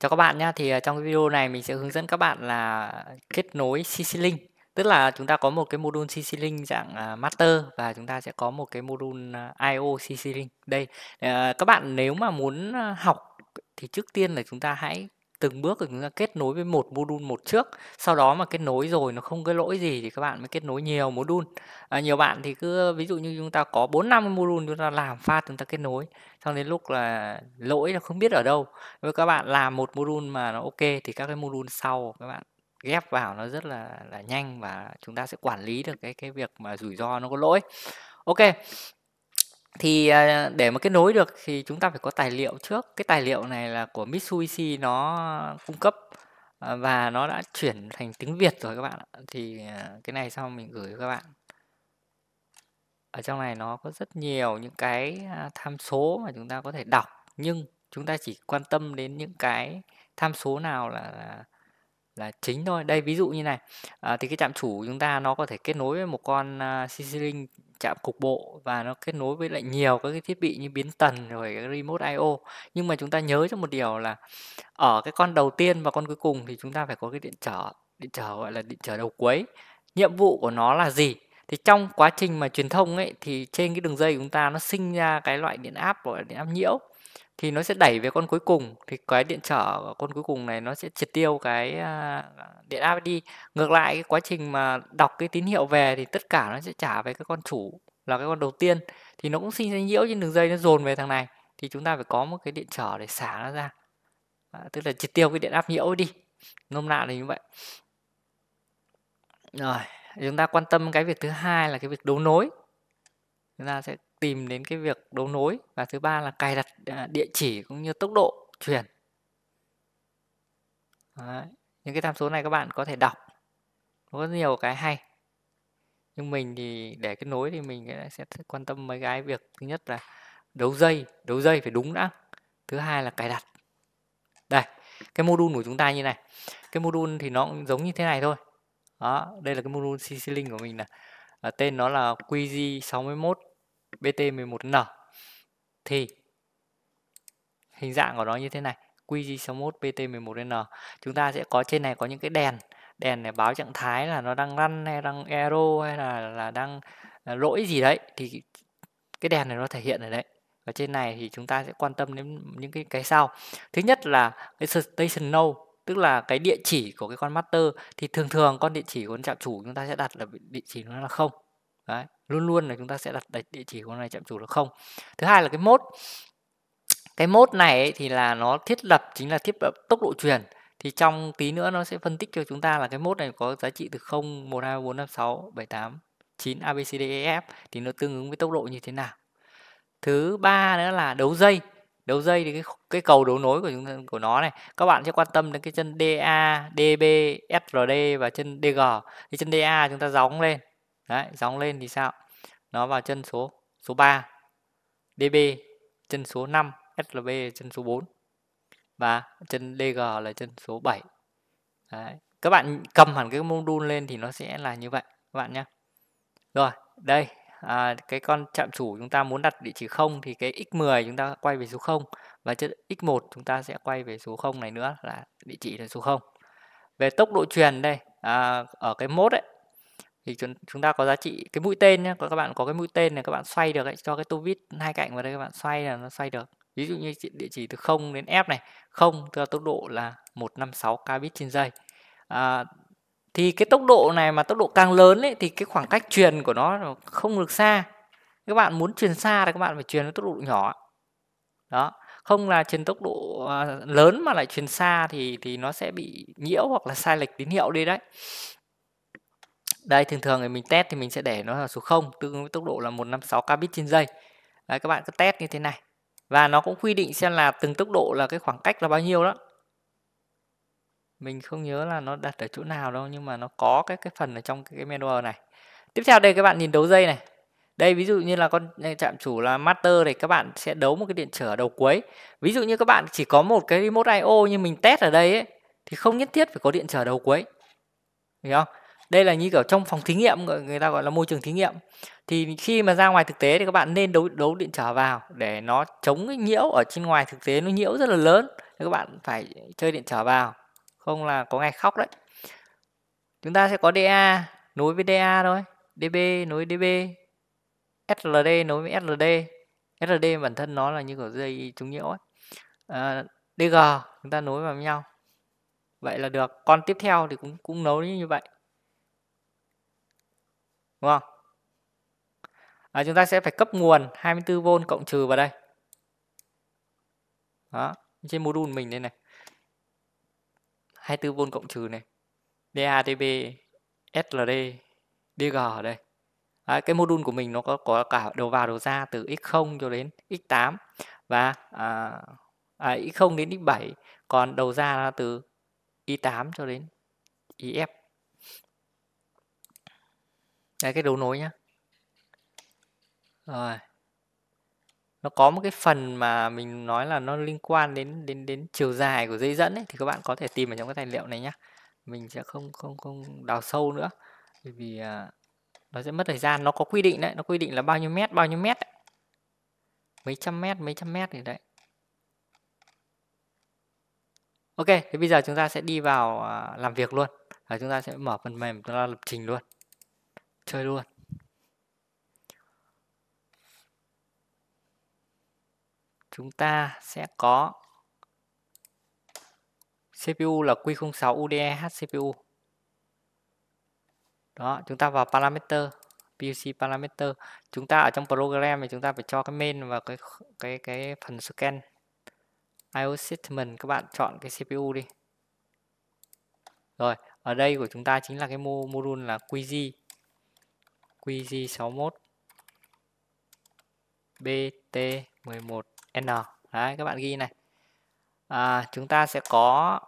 Chào các bạn nhé, thì à, trong video này mình sẽ hướng dẫn các bạn là kết nối CC Link Tức là chúng ta có một cái module CC Link dạng à, Master và chúng ta sẽ có một cái module à, IO CC Link Đây, các bạn nếu mà muốn học thì trước tiên là chúng ta hãy từng bước thì chúng ta kết nối với một module một trước sau đó mà kết nối rồi nó không có lỗi gì thì các bạn mới kết nối nhiều module à, nhiều bạn thì cứ ví dụ như chúng ta có bốn năm module chúng ta làm pha chúng ta kết nối xong đến lúc là lỗi là không biết ở đâu với các bạn làm một module mà nó ok thì các cái module sau các bạn ghép vào nó rất là là nhanh và chúng ta sẽ quản lý được cái cái việc mà rủi ro nó có lỗi ok thì à, để mà kết nối được thì chúng ta phải có tài liệu trước cái tài liệu này là của Mitsubishi nó cung cấp à, và nó đã chuyển thành tiếng Việt rồi các bạn ạ thì à, cái này sau mình gửi cho các bạn ở trong này nó có rất nhiều những cái tham số mà chúng ta có thể đọc nhưng chúng ta chỉ quan tâm đến những cái tham số nào là là, là chính thôi đây ví dụ như này à, thì cái trạm chủ chúng ta nó có thể kết nối với một con uh, CC Link chạm cục bộ và nó kết nối với lại nhiều các cái thiết bị như biến tần rồi cái remote IO nhưng mà chúng ta nhớ cho một điều là ở cái con đầu tiên và con cuối cùng thì chúng ta phải có cái điện trở điện trở gọi là điện trở đầu cuối nhiệm vụ của nó là gì thì trong quá trình mà truyền thông ấy thì trên cái đường dây của chúng ta nó sinh ra cái loại điện áp gọi là điện áp nhiễu thì nó sẽ đẩy về con cuối cùng thì cái điện trở của con cuối cùng này nó sẽ triệt tiêu cái à, điện áp đi ngược lại cái quá trình mà đọc cái tín hiệu về thì tất cả nó sẽ trả về cái con chủ là cái con đầu tiên thì nó cũng sinh ra nhiễu trên đường dây nó dồn về thằng này thì chúng ta phải có một cái điện trở để xả nó ra à, tức là triệt tiêu cái điện áp nhiễu đi nôm na là như vậy rồi chúng ta quan tâm cái việc thứ hai là cái việc đấu nối chúng ta sẽ tìm đến cái việc đấu nối và thứ ba là cài đặt à, địa chỉ cũng như tốc độ truyền Đấy. những cái tham số này các bạn có thể đọc nó có nhiều cái hay nhưng mình thì để kết nối thì mình sẽ quan tâm mấy cái việc thứ nhất là đấu dây đấu dây phải đúng đã thứ hai là cài đặt đây cái module của chúng ta như này cái module thì nó cũng giống như thế này thôi đó đây là cái module CC link của mình là ờ, tên nó là QG61 BT11N thì hình dạng của nó như thế này QG61BT11N chúng ta sẽ có trên này có những cái đèn đèn để báo trạng thái là nó đang lăn hay đang arrow hay là là đang à, lỗi gì đấy thì cái đèn này nó thể hiện ở đấy và trên này thì chúng ta sẽ quan tâm đến những cái cái sau thứ nhất là cái station node tức là cái địa chỉ của cái con master thì thường thường con địa chỉ của con trạm chủ chúng ta sẽ đặt là địa chỉ nó là không đấy luôn luôn là chúng ta sẽ đặt địa chỉ của này chạm chủ là không thứ hai là cái mốt cái mốt này ấy, thì là nó thiết lập chính là thiết lập tốc độ truyền thì trong tí nữa nó sẽ phân tích cho chúng ta là cái mốt này có giá trị từ 0 1 2 4 5 6 7 8 9 ABCDEF thì nó tương ứng với tốc độ như thế nào thứ ba nữa là đấu dây đấu dây thì cái cái cầu đấu nối của chúng ta, của nó này các bạn sẽ quan tâm đến cái chân DA DB SRD và chân DG thì chân DA chúng ta gióng lên Đấy, gióng lên thì sao? Nó vào chân số số 3, DB chân số 5, SLB chân số 4 và chân DG là chân số 7. Đấy. Các bạn cầm hẳn cái module lên thì nó sẽ là như vậy các bạn nhé. Rồi, đây à, cái con chạm chủ chúng ta muốn đặt địa chỉ 0 thì cái x10 chúng ta quay về số 0 và chất x1 chúng ta sẽ quay về số 0 này nữa là địa chỉ là số 0. Về tốc độ truyền đây, à, ở cái mốt ấy thì chúng, chúng ta có giá trị cái mũi tên nhé các bạn có cái mũi tên này các bạn xoay được ấy, cho cái tô vít hai cạnh vào đây các bạn xoay là nó xoay được ví dụ như địa chỉ từ 0 đến f này không tức là tốc độ là 156 kbit trên giây à, thì cái tốc độ này mà tốc độ càng lớn ấy, thì cái khoảng cách truyền của nó không được xa các bạn muốn truyền xa thì các bạn phải truyền với tốc độ nhỏ đó không là truyền tốc độ à, lớn mà lại truyền xa thì thì nó sẽ bị nhiễu hoặc là sai lệch tín hiệu đi đấy đây thường thường thì mình test thì mình sẽ để nó là số 0 tương ứng với tốc độ là 156 kbit trên giây. Đấy các bạn cứ test như thế này. Và nó cũng quy định xem là từng tốc độ là cái khoảng cách là bao nhiêu đó. Mình không nhớ là nó đặt ở chỗ nào đâu nhưng mà nó có cái cái phần ở trong cái, cái menu này. Tiếp theo đây các bạn nhìn đấu dây này. Đây ví dụ như là con chạm à, chủ là master thì các bạn sẽ đấu một cái điện trở đầu cuối. Ví dụ như các bạn chỉ có một cái remote IO như mình test ở đây ấy thì không nhất thiết phải có điện trở đầu cuối. Hiểu không? đây là như kiểu trong phòng thí nghiệm người ta gọi là môi trường thí nghiệm thì khi mà ra ngoài thực tế thì các bạn nên đấu đấu điện trở vào để nó chống cái nhiễu ở trên ngoài thực tế nó nhiễu rất là lớn thì các bạn phải chơi điện trở vào không là có ngày khóc đấy chúng ta sẽ có DA nối với DA thôi DB nối DB SLD nối với SLD SLD bản thân nó là như kiểu dây chống nhiễu ấy à, ờ, DG chúng ta nối vào nhau vậy là được con tiếp theo thì cũng cũng nối như vậy đúng không à, chúng ta sẽ phải cấp nguồn 24V cộng trừ vào đây đó trên module mình đây này 24V cộng trừ này DADB SLD DG ở đây à, cái module của mình nó có có cả đầu vào đầu ra từ x0 cho đến x8 và à, à, x0 đến x7 còn đầu ra là từ y8 cho đến YF đây cái đấu nối nhá rồi nó có một cái phần mà mình nói là nó liên quan đến đến đến chiều dài của dây dẫn ấy, thì các bạn có thể tìm ở trong cái tài liệu này nhá mình sẽ không không không đào sâu nữa bởi vì à, nó sẽ mất thời gian nó có quy định đấy nó quy định là bao nhiêu mét bao nhiêu mét đấy. mấy trăm mét mấy trăm mét thì đấy ok thì bây giờ chúng ta sẽ đi vào à, làm việc luôn và chúng ta sẽ mở phần mềm chúng ta lập trình luôn chơi luôn chúng ta sẽ có CPU là Q06 UDE CPU đó chúng ta vào parameter PC parameter chúng ta ở trong program thì chúng ta phải cho cái main và cái cái cái phần scan IO statement các bạn chọn cái CPU đi rồi ở đây của chúng ta chính là cái module là QG QG61 BT11N Đấy các bạn ghi này à, Chúng ta sẽ có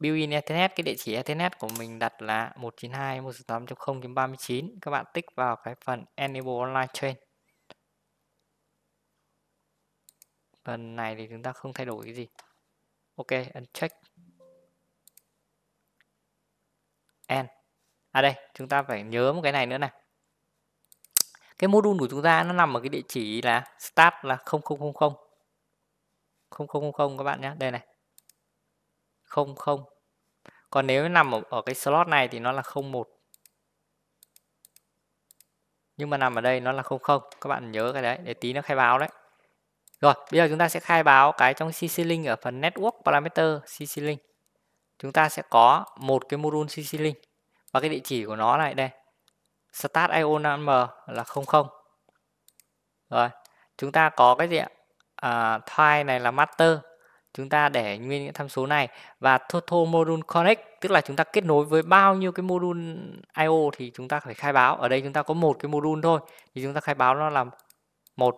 built-in Ethernet Cái địa chỉ Ethernet của mình đặt là 192.168.0.39 Các bạn tích vào cái phần Enable Online Chain Phần này thì chúng ta không thay đổi cái gì Ok, uncheck N À đây, chúng ta phải nhớ một cái này nữa này cái module của chúng ta nó nằm ở cái địa chỉ là start là 0000 0000 các bạn nhé đây này 00 còn nếu nằm ở, ở cái slot này thì nó là 01 nhưng mà nằm ở đây nó là 00 các bạn nhớ cái đấy để tí nó khai báo đấy rồi bây giờ chúng ta sẽ khai báo cái trong CC link ở phần network parameter CC link chúng ta sẽ có một cái module CC link và cái địa chỉ của nó lại đây start IO number là 00 rồi chúng ta có cái gì ạ à, file này là master chúng ta để nguyên những tham số này và total module connect tức là chúng ta kết nối với bao nhiêu cái module IO thì chúng ta phải khai báo ở đây chúng ta có một cái module thôi thì chúng ta khai báo nó là một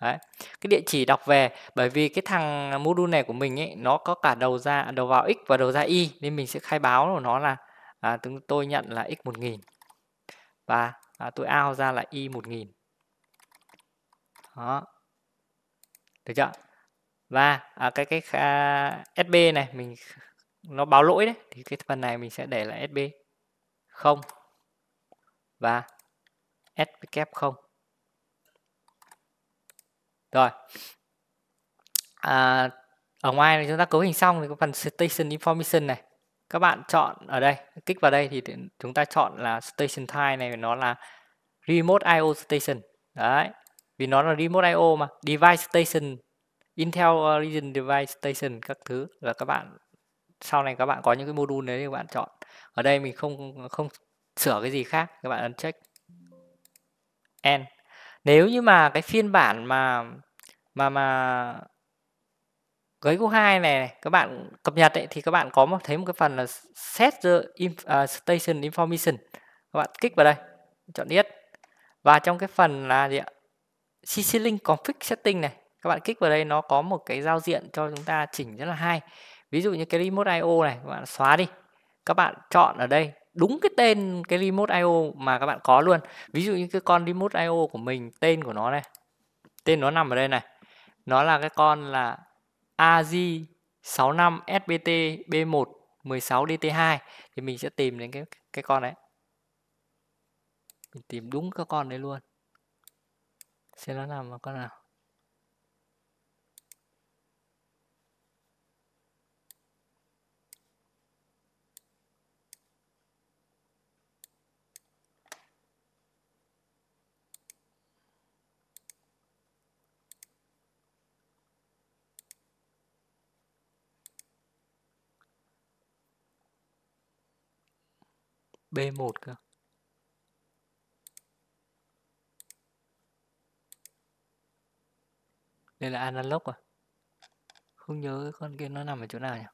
Đấy. Cái địa chỉ đọc về bởi vì cái thằng module này của mình ấy nó có cả đầu ra đầu vào x và đầu ra y nên mình sẽ khai báo của nó là à, chúng tôi nhận là x1000 và à, tôi ao ra là y 1000 đó được chưa và à, cái cái à, SB này mình nó báo lỗi đấy thì cái phần này mình sẽ để là SB 0 và SP kép 0 rồi à, ở ngoài này chúng ta cấu hình xong thì cái phần station information này các bạn chọn ở đây kích vào đây thì chúng ta chọn là station type này nó là remote io station đấy vì nó là remote io mà device station intel region device station các thứ là các bạn sau này các bạn có những cái module đấy thì các bạn chọn ở đây mình không không sửa cái gì khác các bạn ấn check n nếu như mà cái phiên bản mà mà mà cái thứ hai này, các bạn cập nhật ấy, thì các bạn có một thấy một cái phần là set the in, uh, à, station information các bạn kích vào đây chọn yes và trong cái phần là gì ạ CC link config setting này các bạn kích vào đây nó có một cái giao diện cho chúng ta chỉnh rất là hay ví dụ như cái remote io này các bạn xóa đi các bạn chọn ở đây đúng cái tên cái remote io mà các bạn có luôn ví dụ như cái con remote io của mình tên của nó này tên nó nằm ở đây này nó là cái con là AZ 65 SBT B1 16 DT2 thì mình sẽ tìm đến cái cái con đấy. Mình tìm đúng các con đấy luôn. Xem nó nằm ở con nào. B1 cơ. Đây là analog à? Không nhớ cái con kia nó nằm ở chỗ nào nhỉ?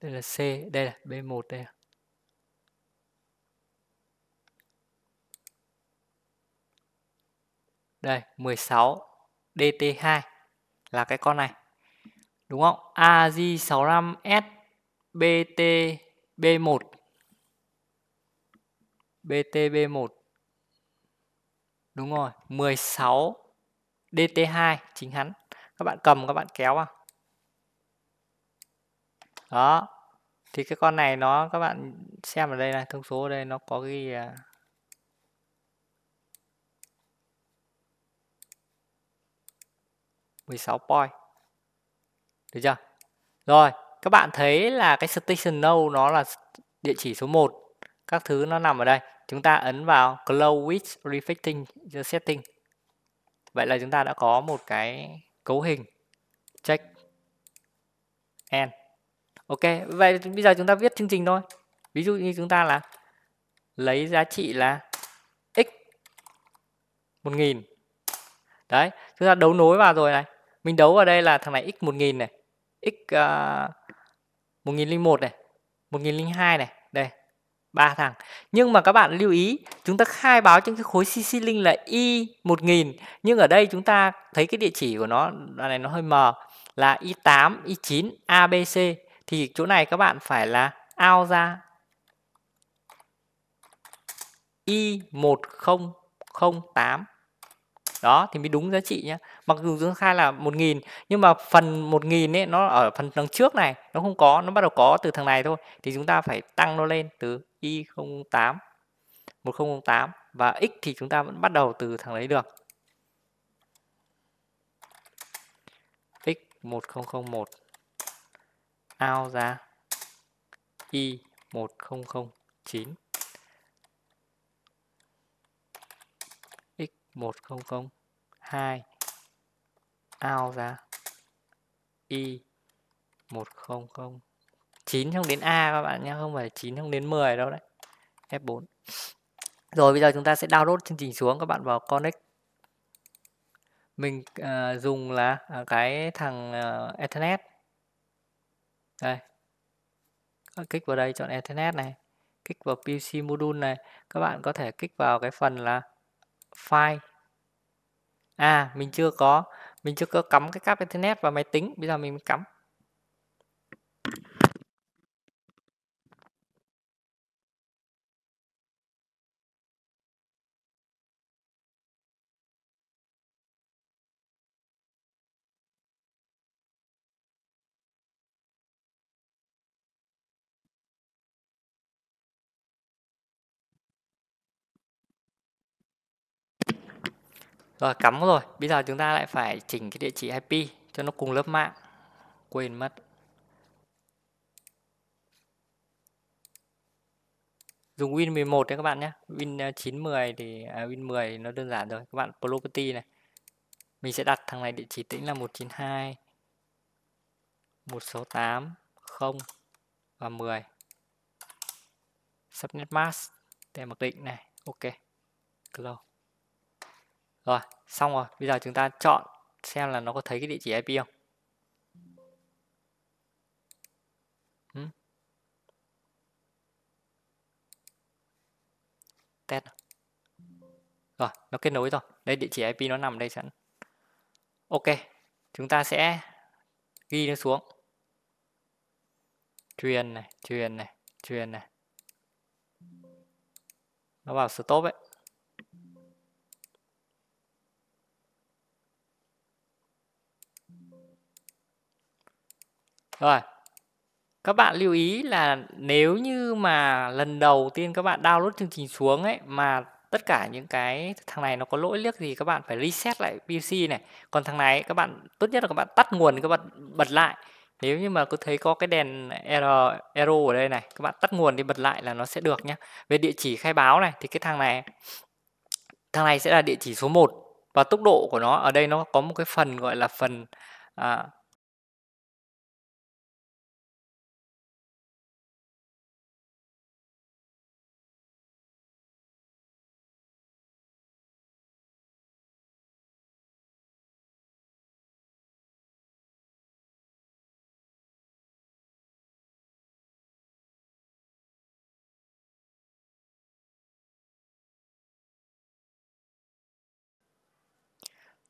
Đây là C, đây là B1 đây. À. Đây, 16 DT2 là cái con này đúng không? AJ65S BT B1 BT B1 đúng rồi 16 DT2 chính hắn các bạn cầm các bạn kéo vào đó thì cái con này nó các bạn xem ở đây này thông số ở đây nó có ghi à, mười sáu point được chưa? Rồi, các bạn thấy là cái station Now nó là địa chỉ số 1. Các thứ nó nằm ở đây. Chúng ta ấn vào Close with Reflecting Setting. Vậy là chúng ta đã có một cái cấu hình check and. Ok, vậy bây giờ chúng ta viết chương trình thôi. Ví dụ như chúng ta là lấy giá trị là x 1000. Đấy, chúng ta đấu nối vào rồi này. Mình đấu vào đây là thằng này x 1000 này x uh, ờ, 1001 này 1002 này đây ba thằng nhưng mà các bạn lưu ý chúng ta khai báo trên cái khối CC link là y 1000 nhưng ở đây chúng ta thấy cái địa chỉ của nó đoạn này nó hơi mờ là y 8 y 9 ABC thì chỗ này các bạn phải là ao ra y 1008 đó thì mới đúng giá trị nhé mặc dù dương khai là 1.000 nhưng mà phần 1.000 ấy nó ở phần tầng trước này nó không có nó bắt đầu có từ thằng này thôi thì chúng ta phải tăng nó lên từ y08 1008 và x thì chúng ta vẫn bắt đầu từ thằng đấy được x 1001 ao ra y 1009 1002 out ra y 1009 không đến a các bạn nhé không phải 9 không đến 10 đâu đấy F4 rồi bây giờ chúng ta sẽ download chương trình xuống các bạn vào connect mình uh, dùng là ờ, cái thằng uh, Ethernet đây kích vào đây chọn Ethernet này kích vào PC module này các bạn có thể kích vào cái phần là file à mình chưa có mình chưa có cắm cái cáp Ethernet vào máy tính bây giờ mình cắm Rồi cắm rồi, bây giờ chúng ta lại phải chỉnh cái địa chỉ IP cho nó cùng lớp mạng. Quên mất. Dùng Win 11 nhé các bạn nhé. Win 910 ờ, thì à, Win 10 thì nó đơn giản rồi. Các bạn property này. Mình sẽ đặt thằng này địa chỉ tĩnh là 192 168 0 và 10. Subnet mask để mặc định này. Ok. Close. Rồi, xong rồi. Bây giờ chúng ta chọn xem là nó có thấy cái địa chỉ IP không. Ừ. Test. Rồi, nó kết nối rồi. Đây địa chỉ IP nó nằm đây sẵn. Ok, chúng ta sẽ ghi nó xuống. Truyền này, truyền này, truyền này. Nó vào stop ấy. Rồi. Các bạn lưu ý là nếu như mà lần đầu tiên các bạn download chương trình xuống ấy mà tất cả những cái thằng này nó có lỗi liếc thì các bạn phải reset lại PC này. Còn thằng này các bạn tốt nhất là các bạn tắt nguồn các bạn bật lại. Nếu như mà có thấy có cái đèn error, error ở đây này, các bạn tắt nguồn đi bật lại là nó sẽ được nhé. Về địa chỉ khai báo này thì cái thằng này thằng này sẽ là địa chỉ số 1 và tốc độ của nó ở đây nó có một cái phần gọi là phần à,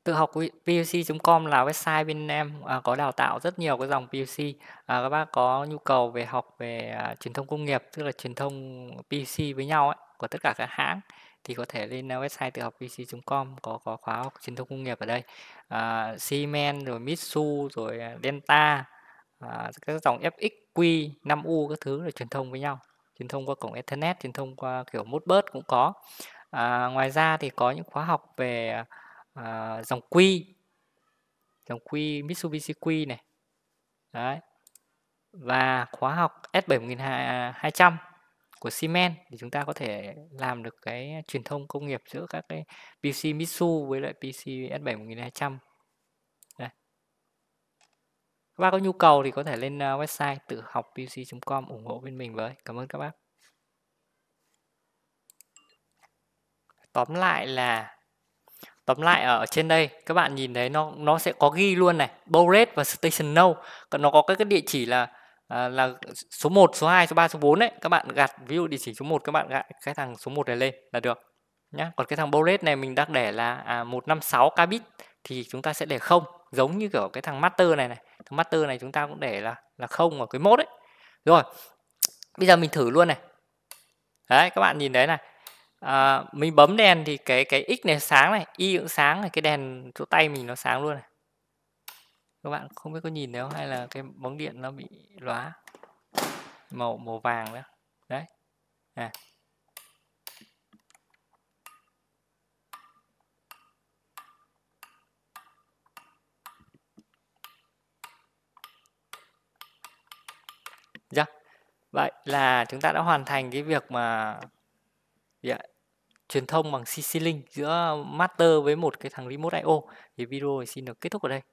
tự học PUC.com là website bên em à, có đào tạo rất nhiều cái dòng PUC à, các bác có nhu cầu về học về à, truyền thông công nghiệp tức là truyền thông PUC với nhau ấy, của tất cả các hãng thì có thể lên à, website tự học pc.com có có khóa học truyền thông công nghiệp ở đây à, Siemens rồi Mitsu rồi à, Delta à, các dòng FXQ 5U các thứ là truyền thông với nhau truyền thông qua cổng Ethernet truyền thông qua kiểu Modbus cũng có à, ngoài ra thì có những khóa học về à, à, dòng Q dòng Q Mitsubishi Q này đấy và khóa học S71200 của Siemens thì chúng ta có thể làm được cái truyền thông công nghiệp giữa các cái PC Mitsu với lại PC S71200 Đây. các bác có nhu cầu thì có thể lên ờ, website tự học pc.com ủng hộ bên mình với cảm ơn các bác tóm lại là tóm lại ở trên đây các bạn nhìn thấy nó nó sẽ có ghi luôn này Bowrate và Station No còn nó có cái, cái địa chỉ là à, là số 1, số 2, số 3, số 4 đấy các bạn gạt ví dụ địa chỉ số 1 các bạn gạt cái thằng số 1 này lên là được nhá còn cái thằng Bowrate này mình đang để là à, 156 kbit thì chúng ta sẽ để không giống như kiểu cái thằng master này này thằng master này chúng ta cũng để là là không ở cái mốt đấy rồi bây giờ mình thử luôn này đấy các bạn nhìn đấy này À, mình bấm đèn thì cái cái X này sáng này, Y cũng sáng này, cái đèn chỗ tay mình nó sáng luôn này. Các bạn không biết có nhìn thấy không hay là cái bóng điện nó bị lóa màu màu vàng đấy Đấy. À. Dạ. Vậy là chúng ta đã hoàn thành cái việc mà yeah, dạ, truyền thông bằng CC Link giữa master với một cái thằng remote IO thì video xin được kết thúc ở đây